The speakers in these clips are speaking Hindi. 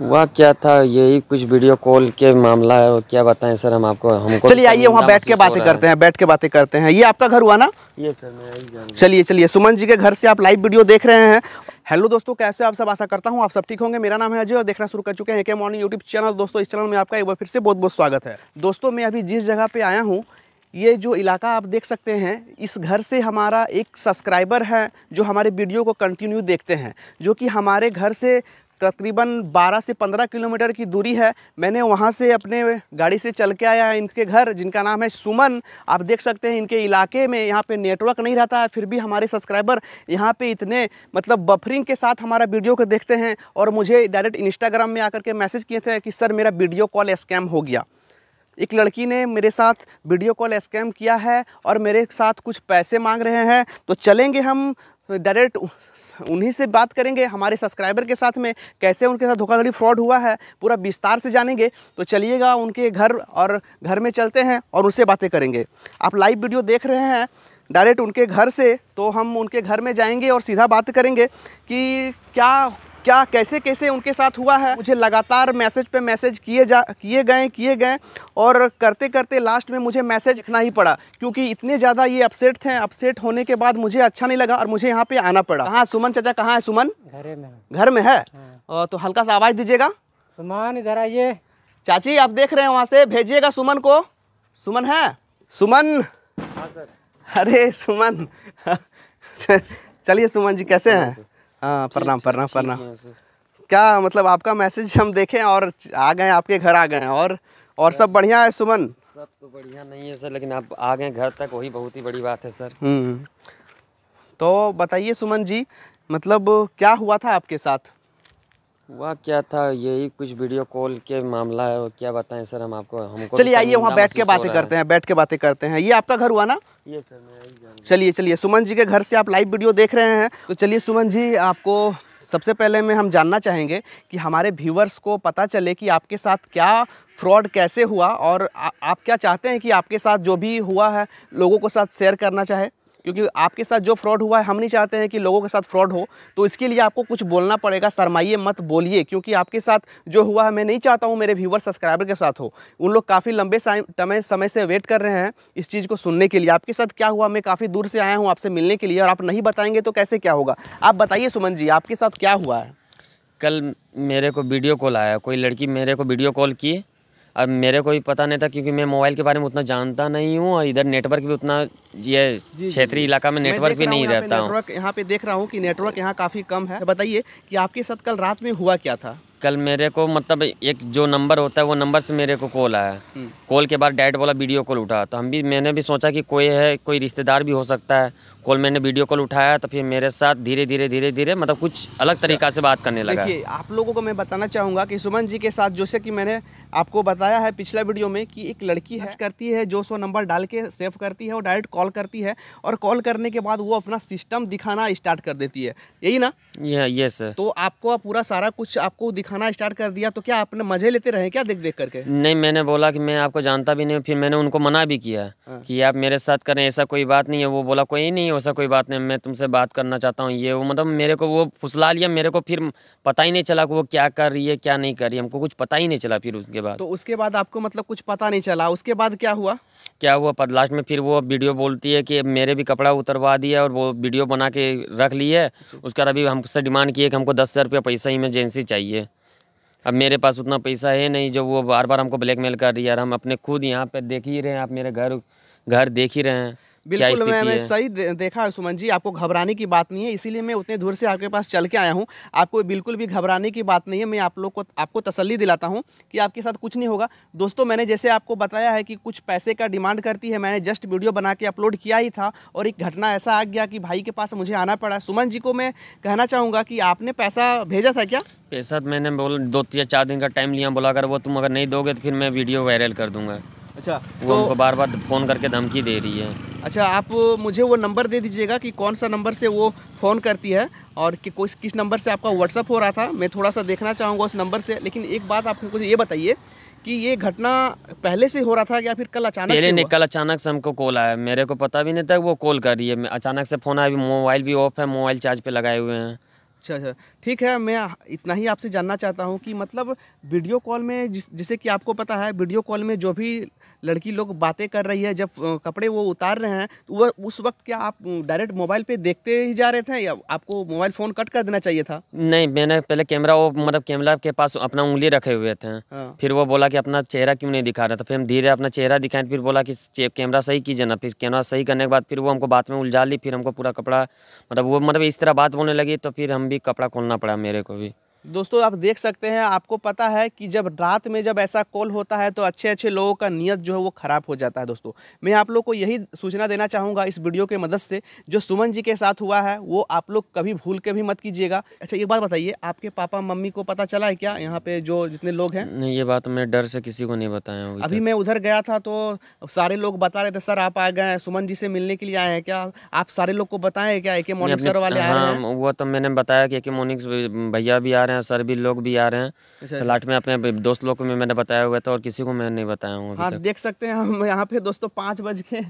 हुआ क्या था यही कुछ वीडियो कॉल के मामला है क्या बताएं सर हम आपको हमको चलिए आइए वहाँ बैठ के बातें करते हैं बैठ के बातें करते हैं ये आपका घर हुआ ना ये सर मैं चलिए चलिए सुमन जी के घर से आप लाइव वीडियो देख रहे हैं हेलो दोस्तों कैसे आप सब आशा करता हूँ आप सब ठीक होंगे मेरा नाम है अजय और देखना शुरू कर चुके हैं के मॉर्निंग यूट्यूब चैनल दोस्तों इस चैनल में आपका एक बार फिर से बहुत बहुत स्वागत है दोस्तों मैं अभी जिस जगह पे आया हूँ ये जो इलाका आप देख सकते हैं इस घर से हमारा एक सब्सक्राइबर है जो हमारे वीडियो को कंटिन्यू देखते हैं जो कि हमारे घर से तकरीबन 12 से 15 किलोमीटर की दूरी है मैंने वहाँ से अपने गाड़ी से चल के आया इनके घर जिनका नाम है सुमन आप देख सकते हैं इनके इलाके में यहाँ पे नेटवर्क नहीं रहता है फिर भी हमारे सब्सक्राइबर यहाँ पे इतने मतलब बफरिंग के साथ हमारा वीडियो को देखते हैं और मुझे डायरेक्ट इंस्टाग्राम में आकर के मैसेज किए थे कि सर मेरा वीडियो कॉल स्कैम हो गया एक लड़की ने मेरे साथ वीडियो कॉल स्कैम किया है और मेरे साथ कुछ पैसे मांग रहे हैं तो चलेंगे हम तो डायरेक्ट उन्हीं से बात करेंगे हमारे सब्सक्राइबर के साथ में कैसे उनके साथ धोखाधड़ी फ्रॉड हुआ है पूरा विस्तार से जानेंगे तो चलिएगा उनके घर और घर में चलते हैं और उनसे बातें करेंगे आप लाइव वीडियो देख रहे हैं डायरेक्ट उनके घर से तो हम उनके घर में जाएंगे और सीधा बात करेंगे कि क्या क्या कैसे कैसे उनके साथ हुआ है मुझे लगातार मैसेज पे मैसेज किए जा किए गए किए गए और करते करते लास्ट में मुझे मैसेज लिखना ही पड़ा क्योंकि इतने ज़्यादा ये अपसेट थे अपसेट होने के बाद मुझे अच्छा नहीं लगा और मुझे यहाँ पे आना पड़ा हाँ सुमन चाचा कहाँ है सुमन घर में घर में है हाँ। तो हल्का सा आवाज़ दीजिएगा सुमन इधर आइए चाची आप देख रहे हैं वहाँ से भेजिएगा सुमन को सुमन है सुमन हाँ सर अरे सुमन चलिए सुमन जी कैसे हैं हाँ प्रणाम प्रणाम प्रणाम क्या मतलब आपका मैसेज हम देखें और आ गए आपके घर आ गए और और सब बढ़िया है सुमन सब तो बढ़िया नहीं है सर लेकिन आप आ गए घर तक वही बहुत ही बड़ी बात है सर हम्म। तो बताइए सुमन जी मतलब क्या हुआ था आपके साथ हुआ क्या था यही कुछ वीडियो कॉल के मामला है क्या बताएं सर हम आपको हमको चलिए आइए वहाँ बैठ के बातें करते हैं बैठ के बातें करते हैं ये आपका घर हुआ ना ये सर चलिए चलिए सुमन जी के घर से आप लाइव वीडियो देख रहे हैं तो चलिए सुमन जी आपको सबसे पहले में हम जानना चाहेंगे कि हमारे व्यूवर्स को पता चले कि आपके साथ क्या फ्रॉड कैसे हुआ और आ, आप क्या चाहते हैं कि आपके साथ जो भी हुआ है लोगों को साथ शेयर करना चाहे क्योंकि आपके साथ जो फ्रॉड हुआ है हम नहीं चाहते हैं कि लोगों के साथ फ्रॉड हो तो इसके लिए आपको कुछ बोलना पड़ेगा सरमाइए मत बोलिए क्योंकि आपके साथ जो हुआ है मैं नहीं चाहता हूँ मेरे व्यूवर सब्सक्राइबर के साथ हो उन लोग काफ़ी लंबे समय समय से वेट कर रहे हैं इस चीज़ को सुनने के लिए आपके साथ क्या हुआ मैं काफ़ी दूर से आया हूँ आपसे मिलने के लिए और आप नहीं बताएंगे तो कैसे क्या होगा आप बताइए सुमन जी आपके साथ क्या हुआ है कल मेरे को वीडियो कॉल आया कोई लड़की मेरे को वीडियो कॉल की अब मेरे को भी पता नहीं था क्योंकि मैं मोबाइल के बारे में उतना जानता नहीं हूँ और इधर नेटवर्क भी उतना ये क्षेत्रीय इलाका में नेटवर्क भी नहीं रहता हूँ यहाँ पे देख रहा हूँ कि नेटवर्क यहाँ काफ़ी कम है तो बताइए कि आपके साथ कल रात में हुआ क्या था कल मेरे को मतलब एक जो नंबर होता है वो नंबर से मेरे को कॉल आया कॉल हम्म। के बाद डैड बोला वीडियो कॉल उठा तो हम भी मैंने भी सोचा कि कोई है कोई रिश्तेदार भी हो सकता है कॉल मैंने वीडियो कॉल उठाया तो फिर मेरे साथ धीरे धीरे धीरे धीरे मतलब कुछ अलग अच्छा। तरीका से बात करने लगा आप लोगों को मैं बताना चाहूँगा कि सुमन जी के साथ जैसे कि मैंने आपको बताया है पिछले वीडियो में कि एक लड़की हैच करती है जो सो नंबर डाल के सेव करती है और डायरेक्ट कॉल करती है और कॉल करने के बाद वो अपना सिस्टम दिखाना स्टार्ट कर देती है यही ना ये सर तो आपको पूरा सारा कुछ आपको दिखाना स्टार्ट कर दिया तो क्या आपने मजे लेते रहे क्या देख देख करके नहीं मैंने बोला कि मैं आपको जानता भी नहीं फिर मैंने उनको मना भी किया हाँ। कि आप मेरे साथ करें ऐसा कोई बात नहीं है वो बोला कोई नहीं ऐसा कोई बात नहीं मैं तुमसे बात करना चाहता हूँ ये वो मतलब मेरे को वो फुसला लिया मेरे को फिर पता ही नहीं चला कि वो क्या कर रही है क्या नहीं कर रही है हमको कुछ पता ही नहीं चला फिर उसके के बाद तो उसके बाद आपको मतलब कुछ पता नहीं चला उसके बाद क्या हुआ क्या हुआ पर लास्ट में फिर वो वीडियो बोलती है कि मेरे भी कपड़ा उतरवा दिया और वो वीडियो बना के रख ली है उसके बाद अभी हमसे डिमांड किए कि हमको दस हज़ार रुपया पैसा इमरजेंसी चाहिए अब मेरे पास उतना पैसा है नहीं जो वो बार बार हमको ब्लैकमेल कर रही है और हम अपने खुद यहाँ पर देख ही रहे हैं आप मेरे घर घर देख ही रहे हैं बिल्कुल मैंने सही देखा है सुमन जी आपको घबराने की बात नहीं है इसीलिए मैं उतने दूर से आपके पास चल के आया हूँ आपको बिल्कुल भी घबराने की बात नहीं है मैं आप लोग को आपको तसल्ली दिलाता हूँ कि आपके साथ कुछ नहीं होगा दोस्तों मैंने जैसे आपको बताया है कि कुछ पैसे का डिमांड करती है मैंने जस्ट वीडियो बना के अपलोड किया ही था और एक घटना ऐसा आ गया कि भाई के पास मुझे आना पड़ा सुमन जी को मैं कहना चाहूँगा कि आपने पैसा भेजा था क्या पैसा तो मैंने बोल दो या चार दिन का टाइम लिया बोला अगर वो तुम अगर नहीं दोगे तो फिर मैं वीडियो वायरल कर दूंगा अच्छा वो तो, उनको बार बार फ़ोन करके धमकी दे रही है अच्छा आप मुझे वो नंबर दे दीजिएगा कि कौन सा नंबर से वो फ़ोन करती है और कि किस किस नंबर से आपका व्हाट्सअप हो रहा था मैं थोड़ा सा देखना चाहूँगा उस नंबर से लेकिन एक बात आप मुझे ये बताइए कि ये घटना पहले से हो रहा था या फिर कल अचानक पहले नहीं कल अचानक से हमको कॉल आया मेरे को पता भी नहीं था वो कॉल कर रही है अचानक से फ़ोन आया मोबाइल भी ऑफ है मोबाइल चार्ज पे लगाए हुए हैं अच्छा अच्छा ठीक है मैं इतना ही आपसे जानना चाहता हूँ कि मतलब वीडियो कॉल में जिस जैसे कि आपको पता है वीडियो कॉल में जो भी लड़की लोग बातें कर रही है जब कपड़े वो उतार रहे हैं तो वह उस वक्त क्या आप डायरेक्ट मोबाइल पे देखते ही जा रहे थे या आपको मोबाइल फ़ोन कट कर देना चाहिए था नहीं मैंने पहले कैमरा वो मतलब कैमरा के पास अपना उंगली रखे हुए थे हाँ। फिर वो बोला कि अपना चेहरा क्यों नहीं दिखा रहा था फिर हम धीरे अपना चेहरा दिखाए फिर बोला कि कैमरा सही कीजिए ना फिर कैमरा सही करने के बाद फिर वो हमको बात में उलझा ली फिर हमको पूरा कपड़ा मतलब वो मतलब इस तरह बात बोलने लगी तो फिर हम भी कपड़ा खोलना पड़ा मेरे को भी दोस्तों आप देख सकते हैं आपको पता है कि जब रात में जब ऐसा कॉल होता है तो अच्छे अच्छे लोगों का नियत जो है वो ख़राब हो जाता है दोस्तों मैं आप लोग को यही सूचना देना चाहूँगा इस वीडियो के मदद से जो सुमन जी के साथ हुआ है वो आप लोग कभी भूल के भी मत कीजिएगा अच्छा एक बात बताइए आपके पापा मम्मी को पता चला है क्या यहाँ पे जो जितने लोग हैं नहीं ये बात मैं डर से किसी को नहीं बताया अभी मैं उधर गया था तो सारे लोग बता रहे थे सर आप आ गए सुमन जी से मिलने के लिए आए हैं क्या आप सारे लोग को बताएं क्या एके मोनिक सर वाले हाँ, आए हैं वो तो मैंने बताया कि एके मोनिक भैया भी आ रहे हैं हैं सर भी लोग भी आ रहे हैं अच्छा, अच्छा। लाट में अपने दोस्त लोग को भी मैंने बताया हुआ था और किसी को मैं नहीं बताया हूँ आप देख सकते हैं हम यहाँ पे दोस्तों पाँच बज के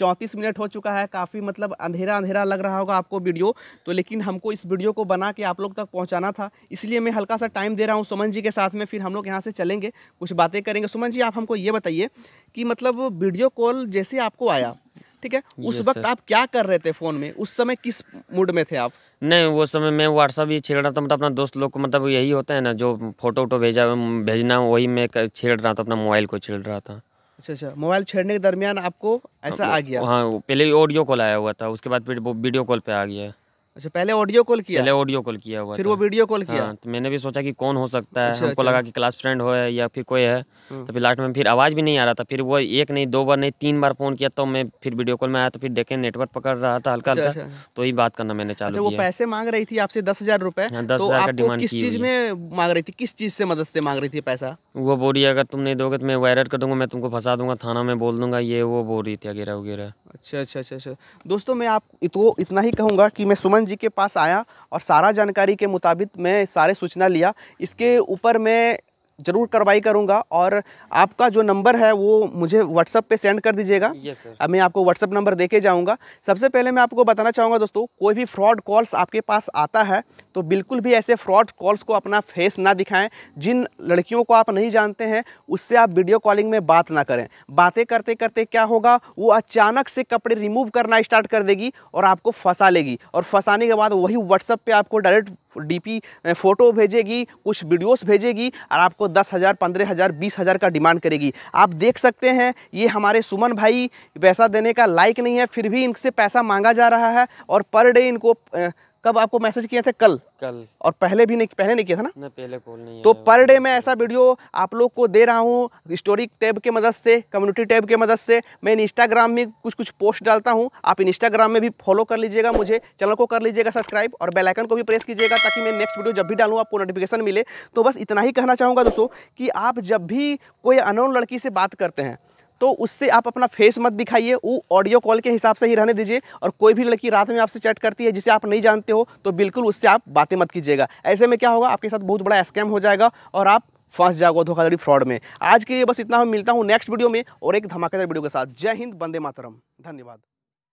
चौंतीस मिनट हो चुका है काफ़ी मतलब अंधेरा अंधेरा लग रहा होगा आपको वीडियो तो लेकिन हमको इस वीडियो को बना के आप लोग तक पहुंचाना था इसलिए मैं हल्का सा टाइम दे रहा हूं सुमन जी के साथ में फिर हम लोग यहां से चलेंगे कुछ बातें करेंगे सुमन जी आप हमको ये बताइए कि मतलब वीडियो कॉल जैसे आपको आया ठीक है उस वक्त आप क्या कर रहे थे फ़ोन में उस समय किस मूड में थे आप नहीं वो समय मैं व्हाट्सअप ही छेड़ रहा था मतलब अपना दोस्त लोग को मतलब यही होता है ना जो फोटो वोटो भेजा भेजना वही मैं छेड़ रहा था अपना मोबाइल को छेड़ रहा था अच्छा अच्छा मोबाइल छेड़ने के दरमियान आपको ऐसा आ गया हाँ पहले ऑडियो कॉल आया हुआ था उसके बाद फिर वो वीडियो कॉल पर आ गया अच्छा पहले ऑडियो कॉल किया पहले ऑडियो कॉल किया हुआ फिर वो वीडियो कॉल हाँ, किया हाँ, तो मैंने भी सोचा कि कौन हो सकता है अच्छा, हमको अच्छा। लगा कि क्लास फ्रेंड हो है या फिर कोई है हाँ। तो फिर लास्ट में फिर आवाज़ भी नहीं आ रहा था फिर वो एक नहीं दो बार नहीं तीन बार फोन किया तो मैं फिर वीडियो कॉल में आया तो फिर देखे नेटवर्क पकड़ रहा था हल्का हल्का अच्छा, अच्छा। तो ही बात करना मैंने चालू अच्छा, वो पैसे मांग रही थी आपसे दस हजार रुपए हाँ, दस तो हजार का डिमांड किस चीज में मांग रही थी किस चीज से मदद से मांग रही थी पैसा वो बोल रही है अगर तुम नहीं दोगे तो मैं वायरल कर दूंगा मैं तुमको फंसा दूंगा थाना में बोल दूंगा ये वो बोल रही थी वगैरह वगैरह अच्छा अच्छा अच्छा अच्छा दोस्तों मैं आप तो इतना ही कहूँगा कि मैं सुमन जी के पास आया और सारा जानकारी के मुताबिक मैं सारे सूचना लिया इसके ऊपर मैं ज़रूर कार्रवाई करूंगा और आपका जो नंबर है वो मुझे व्हाट्सअप पे सेंड कर दीजिएगा yes, अब मैं आपको व्हाट्सअप नंबर दे के जाऊँगा सबसे पहले मैं आपको बताना चाहूँगा दोस्तों कोई भी फ्रॉड कॉल्स आपके पास आता है तो बिल्कुल भी ऐसे फ्रॉड कॉल्स को अपना फेस ना दिखाएं जिन लड़कियों को आप नहीं जानते हैं उससे आप वीडियो कॉलिंग में बात ना करें बातें करते करते क्या होगा वो अचानक से कपड़े रिमूव करना स्टार्ट कर देगी और आपको फंसा लेगी और फंसाने के बाद वही व्हाट्सअप पर आपको डायरेक्ट डी फ़ोटो भेजेगी कुछ वीडियोस भेजेगी और आपको आपको दस हज़ार पंद्रह हज़ार बीस हज़ार का डिमांड करेगी आप देख सकते हैं ये हमारे सुमन भाई पैसा देने का लायक नहीं है फिर भी इनसे पैसा मांगा जा रहा है और पर डे इनको कब आपको मैसेज किया था कल कल और पहले भी नहीं पहले नहीं किया था ना ना पहले कॉल नहीं तो पर डे मैं ऐसा वीडियो आप लोग को दे रहा हूँ स्टोरी टैब के मदद से कम्युनिटी टैब के मदद से मैं इंस्टाग्राम में कुछ कुछ पोस्ट डालता हूँ आप इंस्टाग्राम में भी फॉलो कर लीजिएगा मुझे चैनल को कर लीजिएगा सब्सक्राइब और बेलाइकन को भी प्रेस कीजिएगा ताकि मैं नेक्स्ट वीडियो जब भी डालूँ आपको नोटिफिकेशन मिले तो बस इतना ही कहना चाहूँगा दोस्तों कि आप जब भी कोई अनोन लड़की से बात करते हैं तो उससे आप अपना फेस मत दिखाइए वो ऑडियो कॉल के हिसाब से ही रहने दीजिए और कोई भी लड़की रात में आपसे चैट करती है जिसे आप नहीं जानते हो तो बिल्कुल उससे आप बातें मत कीजिएगा ऐसे में क्या होगा आपके साथ बहुत बड़ा स्कैम हो जाएगा और आप फंस जाओगे धोखाधड़ी फ्रॉड में आज के लिए बस इतना मिलता हूँ नेक्स्ट वीडियो में और एक धमाकेदार वीडियो के साथ जय हिंद बंदे मातरम धन्यवाद